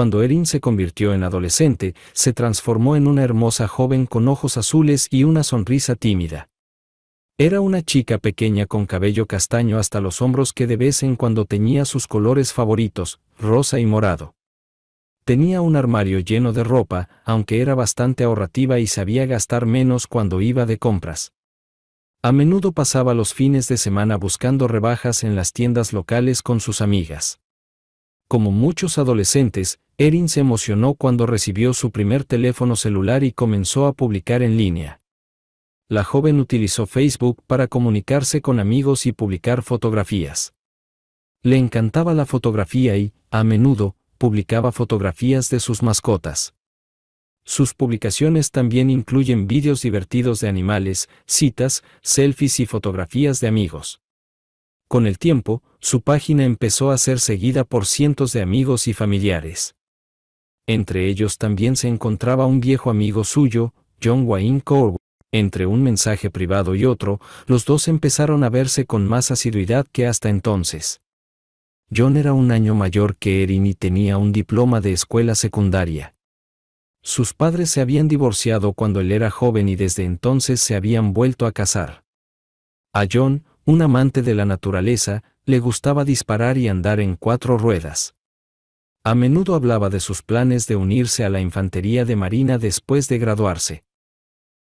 Cuando Erin se convirtió en adolescente, se transformó en una hermosa joven con ojos azules y una sonrisa tímida. Era una chica pequeña con cabello castaño hasta los hombros que de vez en cuando tenía sus colores favoritos, rosa y morado. Tenía un armario lleno de ropa, aunque era bastante ahorrativa y sabía gastar menos cuando iba de compras. A menudo pasaba los fines de semana buscando rebajas en las tiendas locales con sus amigas. Como muchos adolescentes, Erin se emocionó cuando recibió su primer teléfono celular y comenzó a publicar en línea. La joven utilizó Facebook para comunicarse con amigos y publicar fotografías. Le encantaba la fotografía y, a menudo, publicaba fotografías de sus mascotas. Sus publicaciones también incluyen vídeos divertidos de animales, citas, selfies y fotografías de amigos. Con el tiempo, su página empezó a ser seguida por cientos de amigos y familiares. Entre ellos también se encontraba un viejo amigo suyo, John Wayne Corwin. Entre un mensaje privado y otro, los dos empezaron a verse con más asiduidad que hasta entonces. John era un año mayor que Erin y tenía un diploma de escuela secundaria. Sus padres se habían divorciado cuando él era joven y desde entonces se habían vuelto a casar. A John, un amante de la naturaleza, le gustaba disparar y andar en cuatro ruedas. A menudo hablaba de sus planes de unirse a la infantería de marina después de graduarse.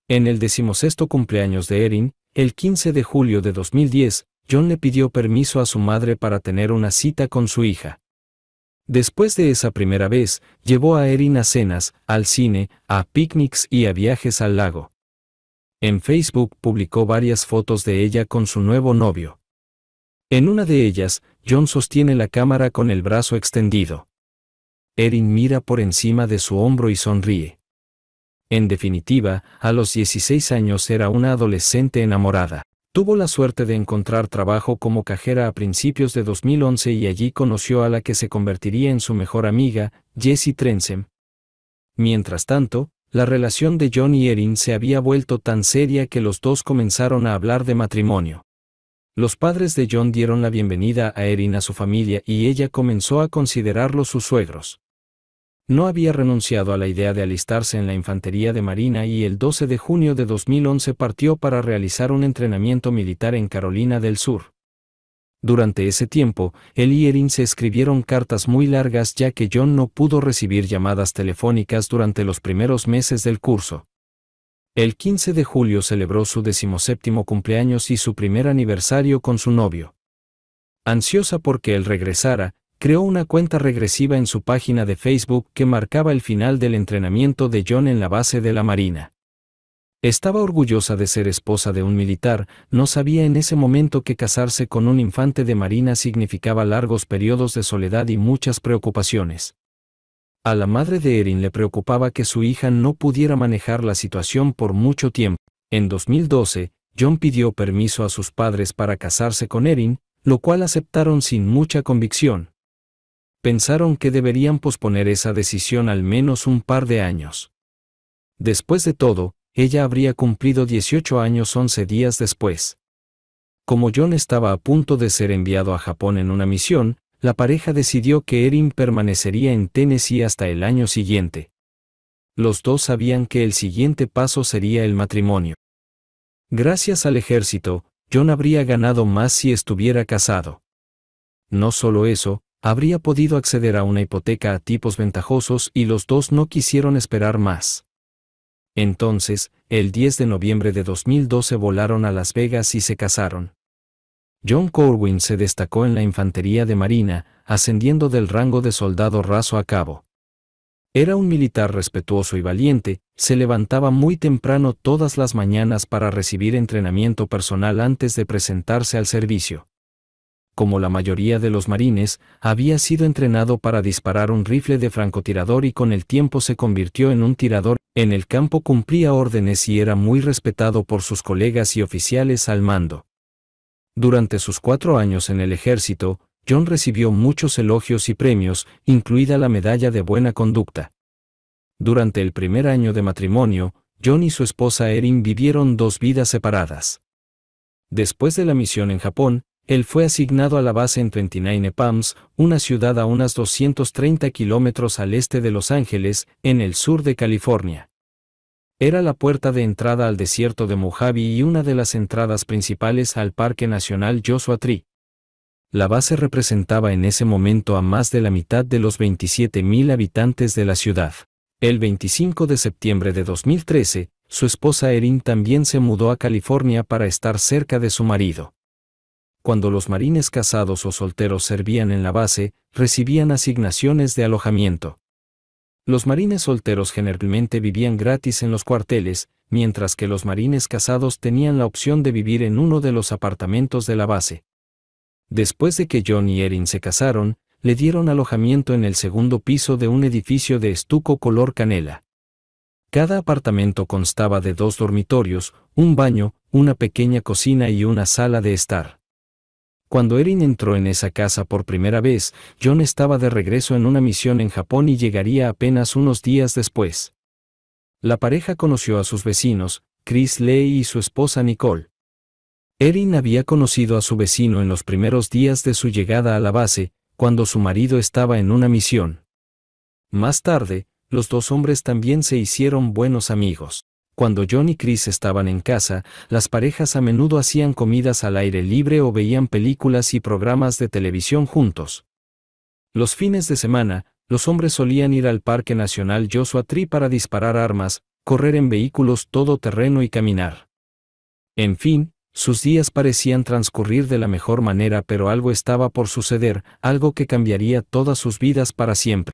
En el decimosexto cumpleaños de Erin, el 15 de julio de 2010, John le pidió permiso a su madre para tener una cita con su hija. Después de esa primera vez, llevó a Erin a cenas, al cine, a picnics y a viajes al lago. En Facebook publicó varias fotos de ella con su nuevo novio. En una de ellas, John sostiene la cámara con el brazo extendido. Erin mira por encima de su hombro y sonríe. En definitiva, a los 16 años era una adolescente enamorada. Tuvo la suerte de encontrar trabajo como cajera a principios de 2011 y allí conoció a la que se convertiría en su mejor amiga, Jessie Trensem. Mientras tanto, la relación de John y Erin se había vuelto tan seria que los dos comenzaron a hablar de matrimonio. Los padres de John dieron la bienvenida a Erin a su familia y ella comenzó a considerarlos sus suegros. No había renunciado a la idea de alistarse en la infantería de Marina y el 12 de junio de 2011 partió para realizar un entrenamiento militar en Carolina del Sur. Durante ese tiempo, él y Erin se escribieron cartas muy largas ya que John no pudo recibir llamadas telefónicas durante los primeros meses del curso. El 15 de julio celebró su decimoséptimo cumpleaños y su primer aniversario con su novio. Ansiosa porque él regresara, creó una cuenta regresiva en su página de Facebook que marcaba el final del entrenamiento de John en la base de la Marina. Estaba orgullosa de ser esposa de un militar, no sabía en ese momento que casarse con un infante de marina significaba largos periodos de soledad y muchas preocupaciones. A la madre de Erin le preocupaba que su hija no pudiera manejar la situación por mucho tiempo. En 2012, John pidió permiso a sus padres para casarse con Erin, lo cual aceptaron sin mucha convicción. Pensaron que deberían posponer esa decisión al menos un par de años. Después de todo, ella habría cumplido 18 años 11 días después. Como John estaba a punto de ser enviado a Japón en una misión, la pareja decidió que Erin permanecería en Tennessee hasta el año siguiente. Los dos sabían que el siguiente paso sería el matrimonio. Gracias al ejército, John habría ganado más si estuviera casado. No solo eso, habría podido acceder a una hipoteca a tipos ventajosos y los dos no quisieron esperar más. Entonces, el 10 de noviembre de 2012 volaron a Las Vegas y se casaron. John Corwin se destacó en la infantería de Marina, ascendiendo del rango de soldado raso a cabo. Era un militar respetuoso y valiente, se levantaba muy temprano todas las mañanas para recibir entrenamiento personal antes de presentarse al servicio como la mayoría de los marines, había sido entrenado para disparar un rifle de francotirador y con el tiempo se convirtió en un tirador. En el campo cumplía órdenes y era muy respetado por sus colegas y oficiales al mando. Durante sus cuatro años en el ejército, John recibió muchos elogios y premios, incluida la Medalla de Buena Conducta. Durante el primer año de matrimonio, John y su esposa Erin vivieron dos vidas separadas. Después de la misión en Japón, él fue asignado a la base en 29 Palms, una ciudad a unas 230 kilómetros al este de Los Ángeles, en el sur de California. Era la puerta de entrada al desierto de Mojave y una de las entradas principales al Parque Nacional Joshua Tree. La base representaba en ese momento a más de la mitad de los 27.000 habitantes de la ciudad. El 25 de septiembre de 2013, su esposa Erin también se mudó a California para estar cerca de su marido cuando los marines casados o solteros servían en la base, recibían asignaciones de alojamiento. Los marines solteros generalmente vivían gratis en los cuarteles, mientras que los marines casados tenían la opción de vivir en uno de los apartamentos de la base. Después de que John y Erin se casaron, le dieron alojamiento en el segundo piso de un edificio de estuco color canela. Cada apartamento constaba de dos dormitorios, un baño, una pequeña cocina y una sala de estar. Cuando Erin entró en esa casa por primera vez, John estaba de regreso en una misión en Japón y llegaría apenas unos días después. La pareja conoció a sus vecinos, Chris Lee y su esposa Nicole. Erin había conocido a su vecino en los primeros días de su llegada a la base, cuando su marido estaba en una misión. Más tarde, los dos hombres también se hicieron buenos amigos. Cuando John y Chris estaban en casa, las parejas a menudo hacían comidas al aire libre o veían películas y programas de televisión juntos. Los fines de semana, los hombres solían ir al Parque Nacional Joshua Tree para disparar armas, correr en vehículos todoterreno y caminar. En fin, sus días parecían transcurrir de la mejor manera, pero algo estaba por suceder, algo que cambiaría todas sus vidas para siempre.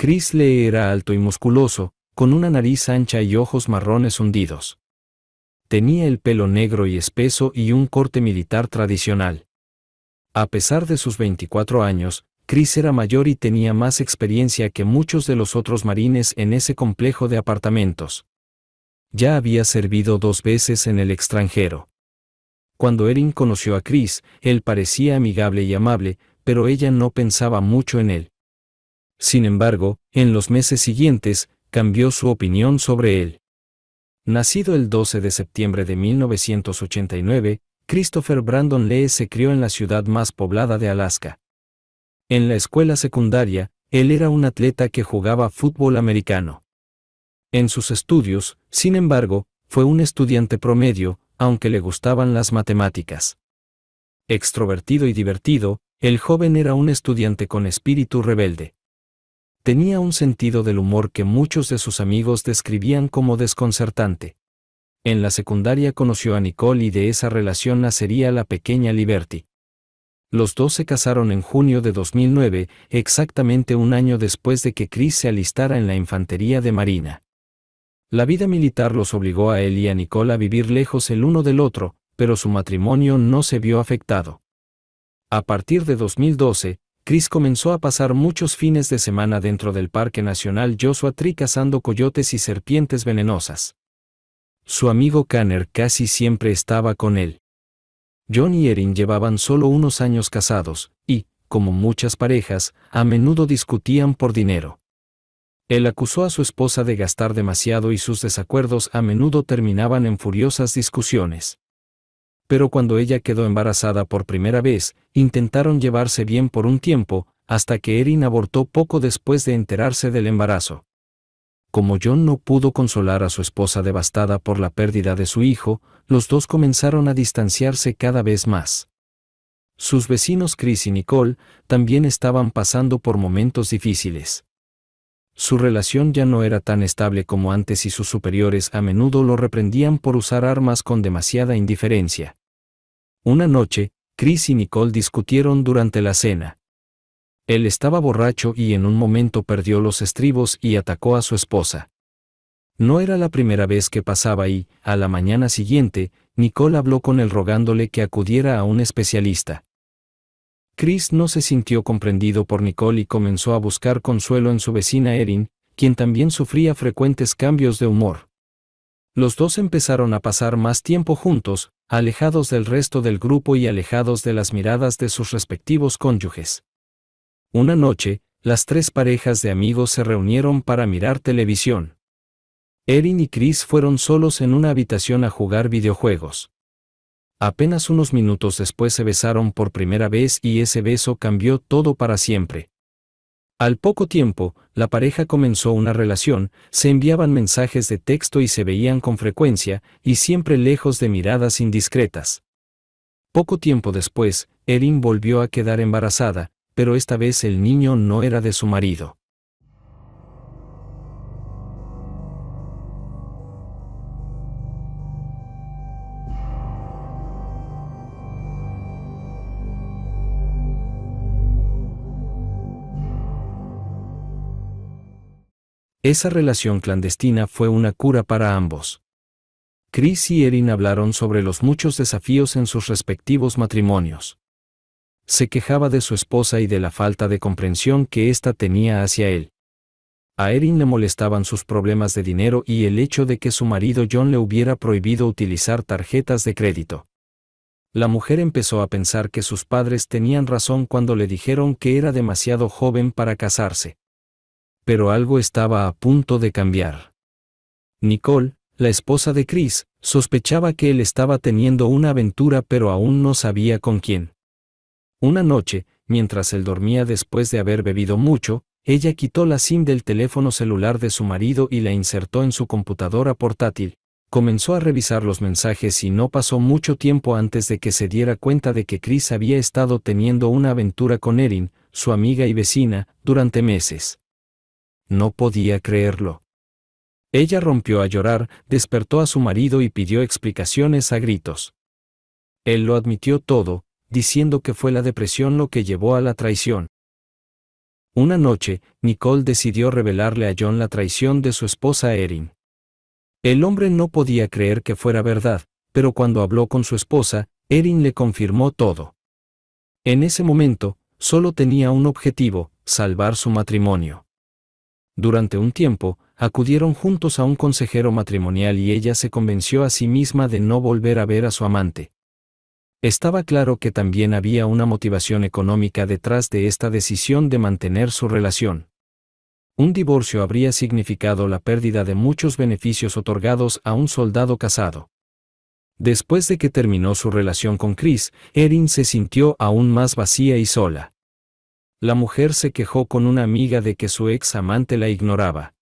Chris Lee era alto y musculoso, con una nariz ancha y ojos marrones hundidos. Tenía el pelo negro y espeso y un corte militar tradicional. A pesar de sus 24 años, Chris era mayor y tenía más experiencia que muchos de los otros marines en ese complejo de apartamentos. Ya había servido dos veces en el extranjero. Cuando Erin conoció a Chris, él parecía amigable y amable, pero ella no pensaba mucho en él. Sin embargo, en los meses siguientes, cambió su opinión sobre él. Nacido el 12 de septiembre de 1989, Christopher Brandon Lee se crió en la ciudad más poblada de Alaska. En la escuela secundaria, él era un atleta que jugaba fútbol americano. En sus estudios, sin embargo, fue un estudiante promedio, aunque le gustaban las matemáticas. Extrovertido y divertido, el joven era un estudiante con espíritu rebelde tenía un sentido del humor que muchos de sus amigos describían como desconcertante. En la secundaria conoció a Nicole y de esa relación nacería la pequeña Liberty. Los dos se casaron en junio de 2009, exactamente un año después de que Chris se alistara en la infantería de Marina. La vida militar los obligó a él y a Nicole a vivir lejos el uno del otro, pero su matrimonio no se vio afectado. A partir de 2012, Chris comenzó a pasar muchos fines de semana dentro del Parque Nacional Joshua Tree cazando coyotes y serpientes venenosas. Su amigo Kanner casi siempre estaba con él. John y Erin llevaban solo unos años casados, y, como muchas parejas, a menudo discutían por dinero. Él acusó a su esposa de gastar demasiado y sus desacuerdos a menudo terminaban en furiosas discusiones pero cuando ella quedó embarazada por primera vez, intentaron llevarse bien por un tiempo, hasta que Erin abortó poco después de enterarse del embarazo. Como John no pudo consolar a su esposa devastada por la pérdida de su hijo, los dos comenzaron a distanciarse cada vez más. Sus vecinos Chris y Nicole también estaban pasando por momentos difíciles. Su relación ya no era tan estable como antes y sus superiores a menudo lo reprendían por usar armas con demasiada indiferencia. Una noche, Chris y Nicole discutieron durante la cena. Él estaba borracho y en un momento perdió los estribos y atacó a su esposa. No era la primera vez que pasaba y, a la mañana siguiente, Nicole habló con él rogándole que acudiera a un especialista. Chris no se sintió comprendido por Nicole y comenzó a buscar consuelo en su vecina Erin, quien también sufría frecuentes cambios de humor. Los dos empezaron a pasar más tiempo juntos, alejados del resto del grupo y alejados de las miradas de sus respectivos cónyuges. Una noche, las tres parejas de amigos se reunieron para mirar televisión. Erin y Chris fueron solos en una habitación a jugar videojuegos. Apenas unos minutos después se besaron por primera vez y ese beso cambió todo para siempre. Al poco tiempo, la pareja comenzó una relación, se enviaban mensajes de texto y se veían con frecuencia, y siempre lejos de miradas indiscretas. Poco tiempo después, Erin volvió a quedar embarazada, pero esta vez el niño no era de su marido. Esa relación clandestina fue una cura para ambos. Chris y Erin hablaron sobre los muchos desafíos en sus respectivos matrimonios. Se quejaba de su esposa y de la falta de comprensión que ésta tenía hacia él. A Erin le molestaban sus problemas de dinero y el hecho de que su marido John le hubiera prohibido utilizar tarjetas de crédito. La mujer empezó a pensar que sus padres tenían razón cuando le dijeron que era demasiado joven para casarse pero algo estaba a punto de cambiar. Nicole, la esposa de Chris, sospechaba que él estaba teniendo una aventura pero aún no sabía con quién. Una noche, mientras él dormía después de haber bebido mucho, ella quitó la SIM del teléfono celular de su marido y la insertó en su computadora portátil. Comenzó a revisar los mensajes y no pasó mucho tiempo antes de que se diera cuenta de que Chris había estado teniendo una aventura con Erin, su amiga y vecina, durante meses. No podía creerlo. Ella rompió a llorar, despertó a su marido y pidió explicaciones a gritos. Él lo admitió todo, diciendo que fue la depresión lo que llevó a la traición. Una noche, Nicole decidió revelarle a John la traición de su esposa Erin. El hombre no podía creer que fuera verdad, pero cuando habló con su esposa, Erin le confirmó todo. En ese momento, solo tenía un objetivo, salvar su matrimonio. Durante un tiempo, acudieron juntos a un consejero matrimonial y ella se convenció a sí misma de no volver a ver a su amante. Estaba claro que también había una motivación económica detrás de esta decisión de mantener su relación. Un divorcio habría significado la pérdida de muchos beneficios otorgados a un soldado casado. Después de que terminó su relación con Chris, Erin se sintió aún más vacía y sola la mujer se quejó con una amiga de que su ex amante la ignoraba.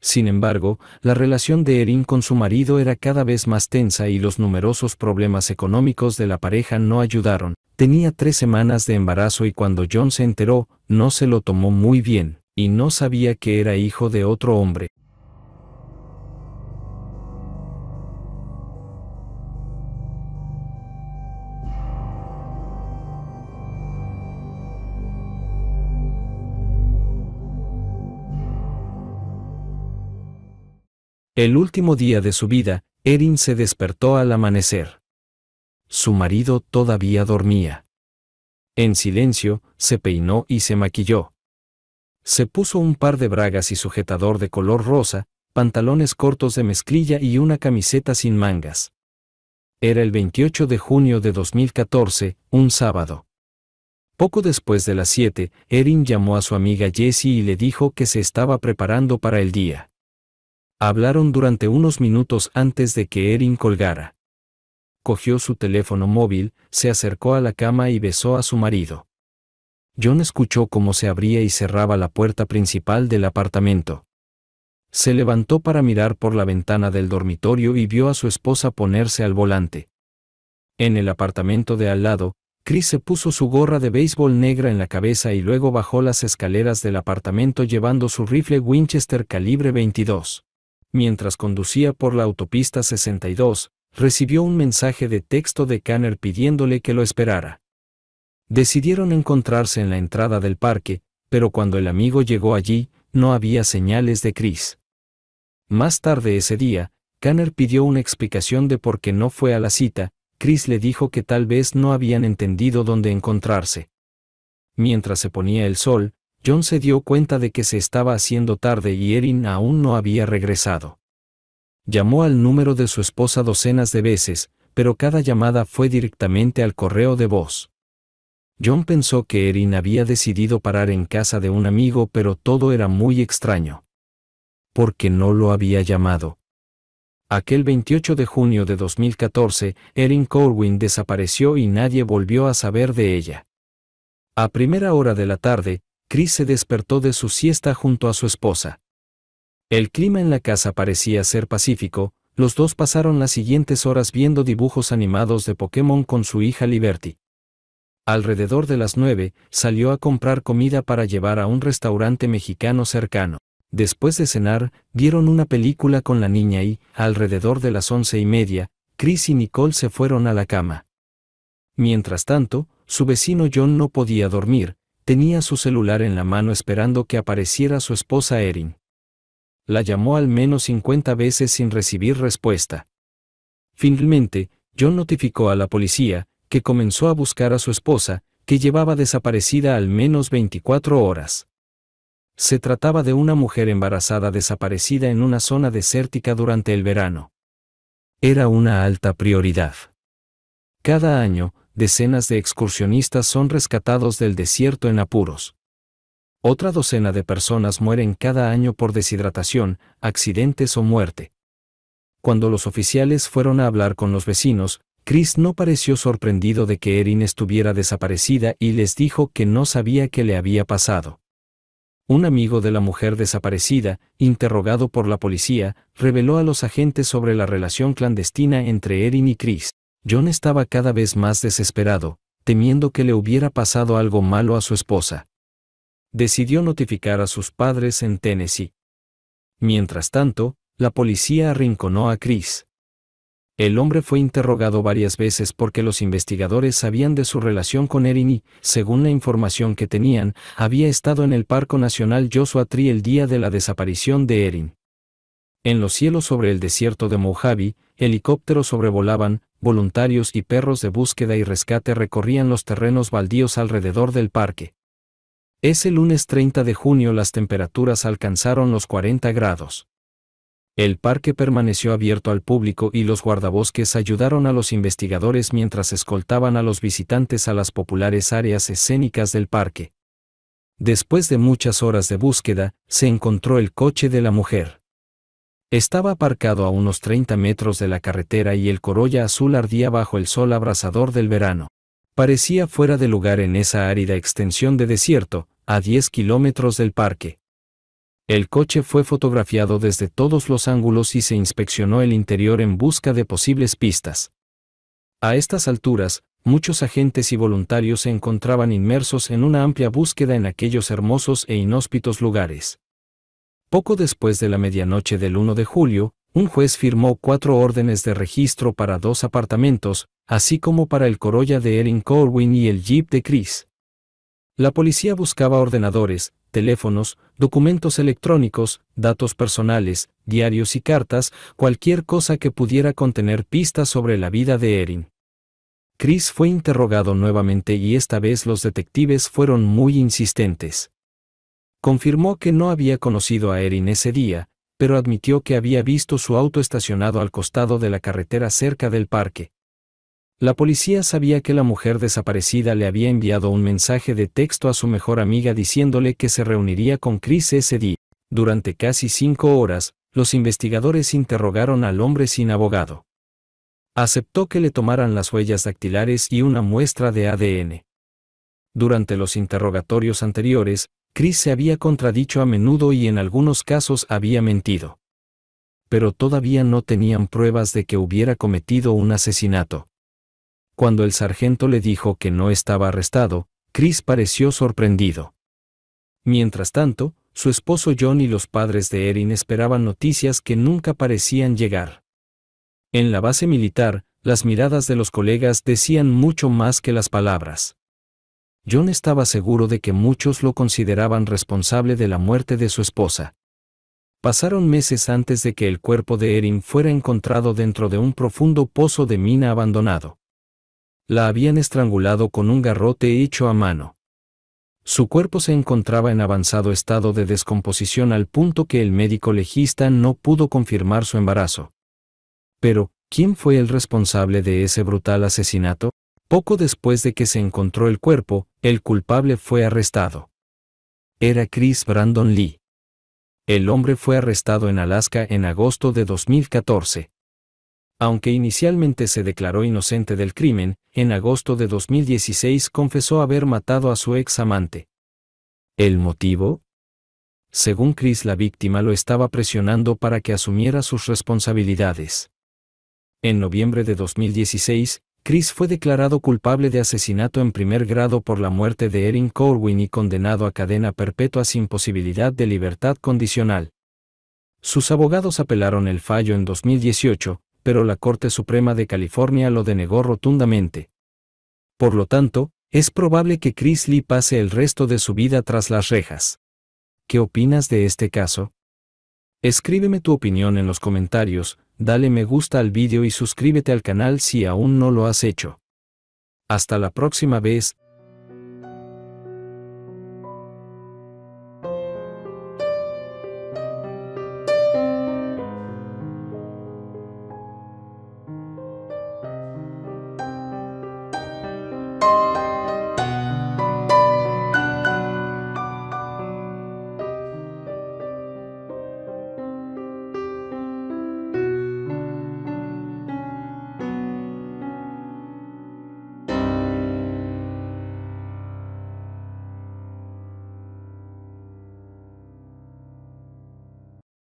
Sin embargo, la relación de Erin con su marido era cada vez más tensa y los numerosos problemas económicos de la pareja no ayudaron. Tenía tres semanas de embarazo y cuando John se enteró, no se lo tomó muy bien, y no sabía que era hijo de otro hombre. El último día de su vida, Erin se despertó al amanecer. Su marido todavía dormía. En silencio, se peinó y se maquilló. Se puso un par de bragas y sujetador de color rosa, pantalones cortos de mezclilla y una camiseta sin mangas. Era el 28 de junio de 2014, un sábado. Poco después de las 7, Erin llamó a su amiga Jessie y le dijo que se estaba preparando para el día. Hablaron durante unos minutos antes de que Erin colgara. Cogió su teléfono móvil, se acercó a la cama y besó a su marido. John escuchó cómo se abría y cerraba la puerta principal del apartamento. Se levantó para mirar por la ventana del dormitorio y vio a su esposa ponerse al volante. En el apartamento de al lado, Chris se puso su gorra de béisbol negra en la cabeza y luego bajó las escaleras del apartamento llevando su rifle Winchester calibre 22 mientras conducía por la autopista 62, recibió un mensaje de texto de Kanner pidiéndole que lo esperara. Decidieron encontrarse en la entrada del parque, pero cuando el amigo llegó allí, no había señales de Chris. Más tarde ese día, Kanner pidió una explicación de por qué no fue a la cita, Chris le dijo que tal vez no habían entendido dónde encontrarse. Mientras se ponía el sol, John se dio cuenta de que se estaba haciendo tarde y Erin aún no había regresado. Llamó al número de su esposa docenas de veces, pero cada llamada fue directamente al correo de voz. John pensó que Erin había decidido parar en casa de un amigo, pero todo era muy extraño. Porque no lo había llamado. Aquel 28 de junio de 2014, Erin Corwin desapareció y nadie volvió a saber de ella. A primera hora de la tarde, Chris se despertó de su siesta junto a su esposa. El clima en la casa parecía ser pacífico, los dos pasaron las siguientes horas viendo dibujos animados de Pokémon con su hija Liberty. Alrededor de las nueve, salió a comprar comida para llevar a un restaurante mexicano cercano. Después de cenar, vieron una película con la niña y, alrededor de las once y media, Chris y Nicole se fueron a la cama. Mientras tanto, su vecino John no podía dormir, Tenía su celular en la mano esperando que apareciera su esposa Erin. La llamó al menos 50 veces sin recibir respuesta. Finalmente, John notificó a la policía, que comenzó a buscar a su esposa, que llevaba desaparecida al menos 24 horas. Se trataba de una mujer embarazada desaparecida en una zona desértica durante el verano. Era una alta prioridad. Cada año, decenas de excursionistas son rescatados del desierto en apuros. Otra docena de personas mueren cada año por deshidratación, accidentes o muerte. Cuando los oficiales fueron a hablar con los vecinos, Chris no pareció sorprendido de que Erin estuviera desaparecida y les dijo que no sabía qué le había pasado. Un amigo de la mujer desaparecida, interrogado por la policía, reveló a los agentes sobre la relación clandestina entre Erin y Chris. John estaba cada vez más desesperado, temiendo que le hubiera pasado algo malo a su esposa. Decidió notificar a sus padres en Tennessee. Mientras tanto, la policía arrinconó a Chris. El hombre fue interrogado varias veces porque los investigadores sabían de su relación con Erin y, según la información que tenían, había estado en el Parco Nacional Joshua Tree el día de la desaparición de Erin. En los cielos sobre el desierto de Mojave, helicópteros sobrevolaban, voluntarios y perros de búsqueda y rescate recorrían los terrenos baldíos alrededor del parque. Ese lunes 30 de junio las temperaturas alcanzaron los 40 grados. El parque permaneció abierto al público y los guardabosques ayudaron a los investigadores mientras escoltaban a los visitantes a las populares áreas escénicas del parque. Después de muchas horas de búsqueda, se encontró el coche de la mujer. Estaba aparcado a unos 30 metros de la carretera y el corolla azul ardía bajo el sol abrasador del verano. Parecía fuera de lugar en esa árida extensión de desierto, a 10 kilómetros del parque. El coche fue fotografiado desde todos los ángulos y se inspeccionó el interior en busca de posibles pistas. A estas alturas, muchos agentes y voluntarios se encontraban inmersos en una amplia búsqueda en aquellos hermosos e inhóspitos lugares. Poco después de la medianoche del 1 de julio, un juez firmó cuatro órdenes de registro para dos apartamentos, así como para el Corolla de Erin Corwin y el Jeep de Chris. La policía buscaba ordenadores, teléfonos, documentos electrónicos, datos personales, diarios y cartas, cualquier cosa que pudiera contener pistas sobre la vida de Erin. Chris fue interrogado nuevamente y esta vez los detectives fueron muy insistentes. Confirmó que no había conocido a Erin ese día, pero admitió que había visto su auto estacionado al costado de la carretera cerca del parque. La policía sabía que la mujer desaparecida le había enviado un mensaje de texto a su mejor amiga diciéndole que se reuniría con Chris ese día. Durante casi cinco horas, los investigadores interrogaron al hombre sin abogado. Aceptó que le tomaran las huellas dactilares y una muestra de ADN. Durante los interrogatorios anteriores, Chris se había contradicho a menudo y en algunos casos había mentido. Pero todavía no tenían pruebas de que hubiera cometido un asesinato. Cuando el sargento le dijo que no estaba arrestado, Chris pareció sorprendido. Mientras tanto, su esposo John y los padres de Erin esperaban noticias que nunca parecían llegar. En la base militar, las miradas de los colegas decían mucho más que las palabras. John estaba seguro de que muchos lo consideraban responsable de la muerte de su esposa. Pasaron meses antes de que el cuerpo de Erin fuera encontrado dentro de un profundo pozo de mina abandonado. La habían estrangulado con un garrote hecho a mano. Su cuerpo se encontraba en avanzado estado de descomposición al punto que el médico legista no pudo confirmar su embarazo. Pero, ¿quién fue el responsable de ese brutal asesinato? Poco después de que se encontró el cuerpo, el culpable fue arrestado. Era Chris Brandon Lee. El hombre fue arrestado en Alaska en agosto de 2014. Aunque inicialmente se declaró inocente del crimen, en agosto de 2016 confesó haber matado a su ex amante. ¿El motivo? Según Chris, la víctima lo estaba presionando para que asumiera sus responsabilidades. En noviembre de 2016, Chris fue declarado culpable de asesinato en primer grado por la muerte de Erin Corwin y condenado a cadena perpetua sin posibilidad de libertad condicional. Sus abogados apelaron el fallo en 2018, pero la Corte Suprema de California lo denegó rotundamente. Por lo tanto, es probable que Chris Lee pase el resto de su vida tras las rejas. ¿Qué opinas de este caso? Escríbeme tu opinión en los comentarios, dale me gusta al vídeo y suscríbete al canal si aún no lo has hecho. Hasta la próxima vez,